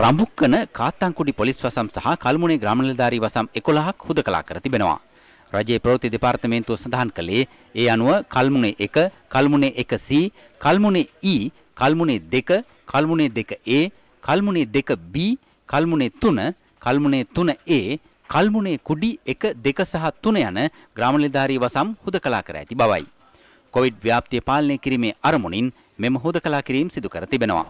Rambukkana කාත්තංකුඩි police වසම් සහ කල්මුණේ ග්‍රාම නිලධාරී වසම් 11ක් හුදකලා කර තිබෙනවා. රජයේ ප්‍රවෘත්ති දෙපාර්තමේන්තුව සඳහන් කළේ ඒ අනුව කල්මුණේ 1, කල්මුණේ 1C, කල්මුණේ E, කල්මුණේ 2, කල්මුණේ 2A, කල්මුණේ 2B, කල්මුණේ 3, කල්මුණේ 3A, කල්මුණේ කුඩි 1, 2 සහ 3 යන ග්‍රාම නිලධාරී වසම් හුදකලා කර ඇති බවයි. කොවිඩ් ව්‍යාප්තිය පාලනය කිරීමේ අරමුණින් මෙම හුදකලා කිරීම සිදු කර තිබෙනවා.